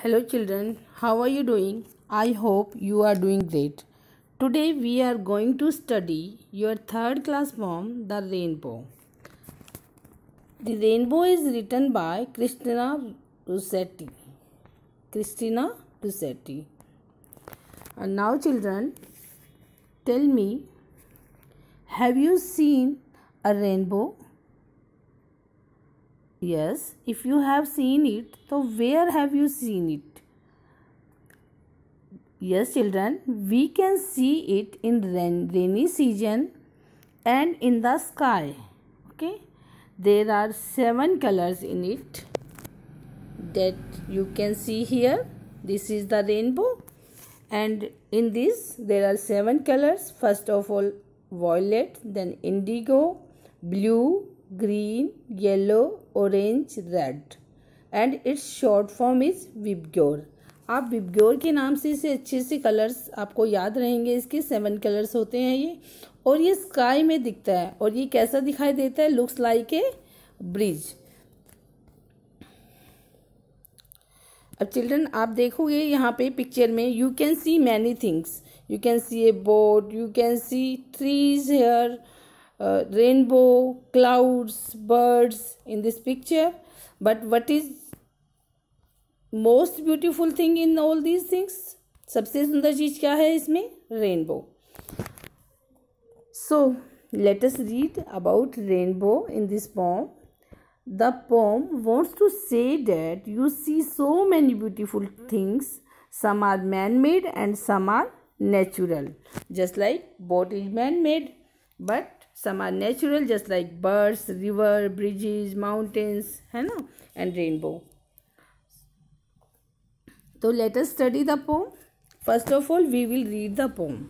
Hello children, how are you doing? I hope you are doing great. Today we are going to study your third class poem, The Rainbow. The Rainbow is written by Christina Rossetti. Christina Rossetti. And now children, tell me, have you seen a rainbow? Yes, if you have seen it, so where have you seen it? Yes, children, we can see it in rain, rainy season and in the sky. Okay, there are seven colors in it that you can see here. This is the rainbow and in this there are seven colors. First of all, violet, then indigo, blue, green, yellow, orange, red and its short form is vibgor. आप VIBGYOR के नाम से इसे अच्छे से colours आपको याद रहेंगे इसके सेवन कलर्स होते हैं ये और ये स्काई में दिखता है और ये कैसा दिखाई देता है लुक्स लाइक ए ब्रिज अब चिल्ड्रन आप देखोगे यहाँ पे पिक्चर में you can see many things you can see a boat you can see trees here uh, rainbow, clouds, birds in this picture. But what most beautiful thing in all these things? सबसे सुंदर चीज क्या है इसमें rainbow so let us read about rainbow in this poem the poem wants to say that you see so many beautiful things some are man made and some are natural just like boat is man made but some are natural just like birds river bridges mountains है and rainbow so let us study the poem first of all we will read the poem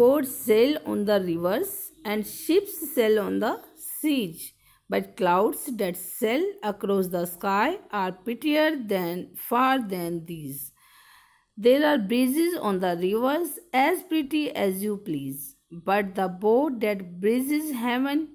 boats sail on the rivers and ships sail on the seas but clouds that sail across the sky are prettier than far than these there are breezes on the rivers as pretty as you please but the boat that bridges heaven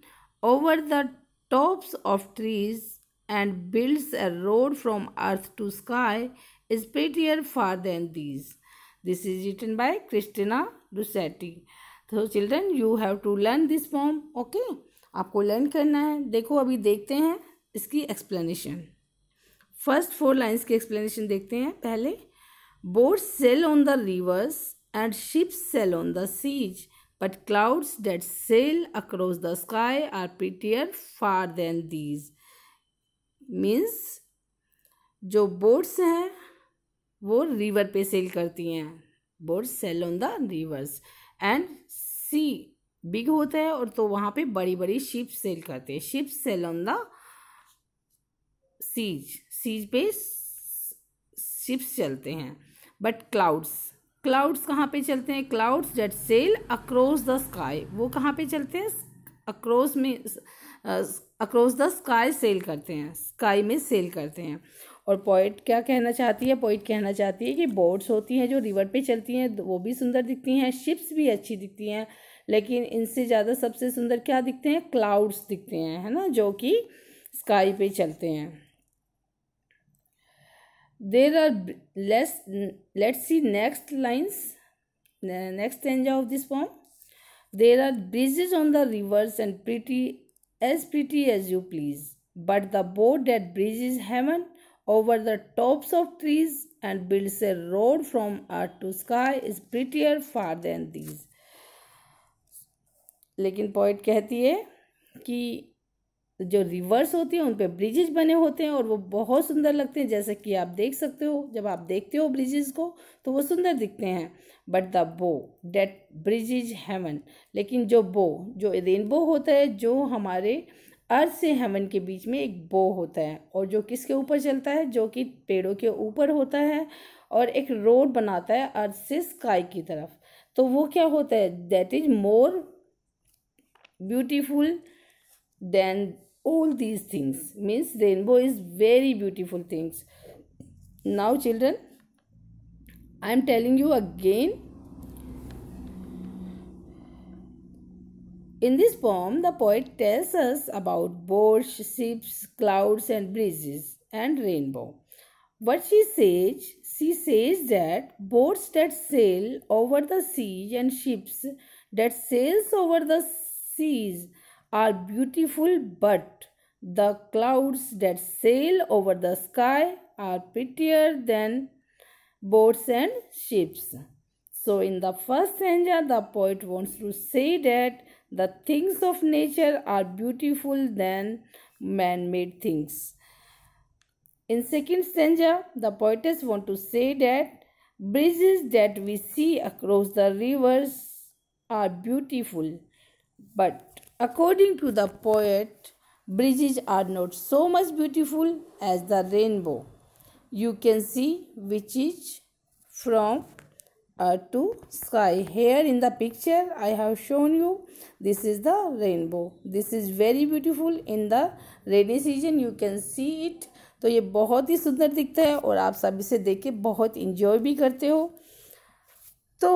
over the tops of trees and builds a road from earth to sky is prettier far than these. This is written by Christina Rossetti. So children, you have to learn this poem, okay? आपको learn करना है देखो अभी देखते हैं इसकी explanation first four lines की explanation देखते हैं पहले boat sail on the rivers and ship sail on the seas But clouds that sail across the sky are prettier far than these. Means जो बोट्स हैं वो रिवर पे sail करती हैं boats sail on the rivers and sea big होता है और तो वहाँ पे बड़ी बड़ी शिप सेल करते हैं ship sail on the seas seas पे शिप्स चलते हैं बट क्लाउड्स क्लाउड्स कहाँ पे चलते हैं clouds that sail across the sky वो कहाँ पे चलते हैं अक्रॉस में अक्रॉस द स्काई सेल करते हैं स्काई में सेल करते हैं और पॉइंट क्या कहना चाहती है पॉइंट कहना चाहती है कि बोट्स होती हैं जो रिवर पे चलती हैं वो भी सुंदर दिखती हैं शिप्स भी अच्छी दिखती हैं लेकिन इनसे ज़्यादा सबसे सुंदर क्या दिखते हैं क्लाउड्स दिखते हैं है ना जो कि स्काई पे चलते हैं there are less let's see next lines next stanza of this poem there are bridges on the rivers and pretty as pretty as you please but the boat that bridges heaven over the tops of trees and builds a road from earth to sky is prettier far than these लेकिन poet कहती है कि तो जो reverse होती हैं उन पर ब्रिजेज बने होते हैं और वो बहुत सुंदर लगते हैं जैसे कि आप देख सकते हो जब आप देखते हो ब्रिजेज को तो वो सुंदर दिखते हैं but the bow that bridge is heaven लेकिन जो बो जो रेनबो होता है जो हमारे अर्थ से हेवन के बीच में एक बो होता है और जो किसके ऊपर चलता है जो कि पेड़ों के ऊपर होता है और एक रोड बनाता है अर्थ से स्काई की तरफ तो वो क्या होता है that is more beautiful than all these things means rainbow is very beautiful things now children i am telling you again in this poem the poet tells us about boats ships clouds and breezes and rainbow what she says she says that boats that sail over the sea and ships that sails over the seas are beautiful, but the clouds that sail over the sky are prettier than boats and ships. So, in the first stanza, the poet wants to say that the things of nature are beautiful than man-made things. In second stanza, the poetess want to say that bridges that we see across the rivers are beautiful, but According to the poet, bridges are not so much beautiful as the rainbow. You can see which is from earth to sky. Here in the picture I have shown you this is the rainbow. This is very beautiful in the rainy season. You can see it. तो ये बहुत ही सुंदर दिखता है और आप सभी से देख के बहुत इंजॉय भी करते हो तो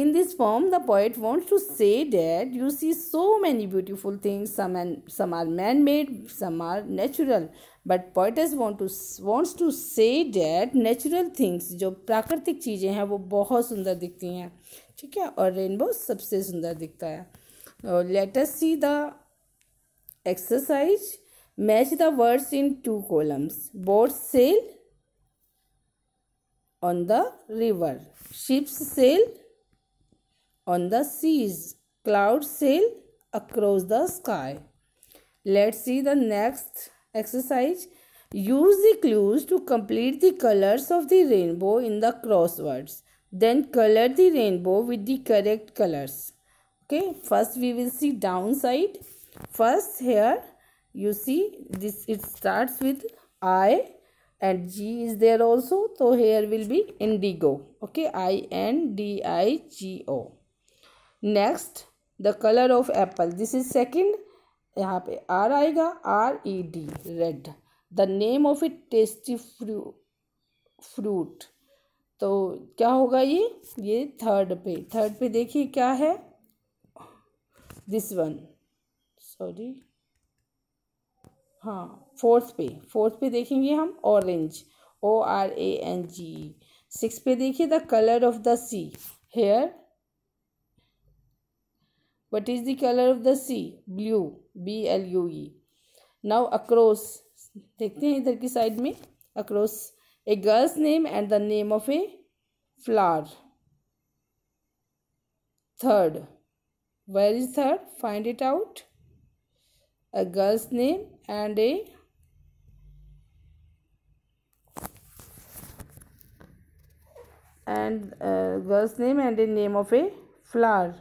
In this form, the poet wants to say that you see so many beautiful things. Some and some are man-made, some are natural. But poets want to wants to say that natural things जो प्राकृतिक चीज़ें हैं वो बहुत सुंदर दिखती हैं ठीक है और रेनबो सबसे सुंदर दिखता है let's see the exercise match the words in two columns boat sail on the river ships sail on the seas. Clouds sail across the sky. Let's see the next exercise. Use the clues to complete the colors of the rainbow in the crosswords. Then color the rainbow with the correct colors. Okay, first we will see downside. First here you see this it starts with I and G is there also. So here will be indigo. Okay, I N D I G O. Next the colour of apple this is second यहाँ पे R आएगा R E D red the name of it tasty फ्रू fruit तो क्या होगा ये ये third पे थर्ड पे देखिए क्या है दिस वन सॉरी हाँ फोर्थ पे फोर्थ पे देखेंगे हम orange O R A N G six पे देखिए the colour of the sea here What is the color of the sea? Blue. B L U E. Now across देखते हैं इधर की साइड में across a girl's name and the name of a flower. Third. Where is third? Find it out. A girl's name and a and a girl's name and the name of a flower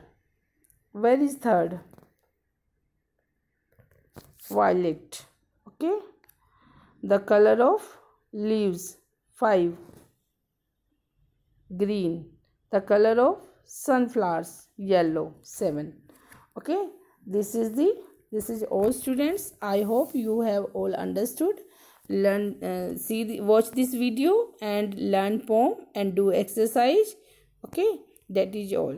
where is third violet okay the color of leaves 5 green the color of sunflowers yellow 7 okay this is the this is all students i hope you have all understood learn uh, see the, watch this video and learn poem and do exercise okay that is all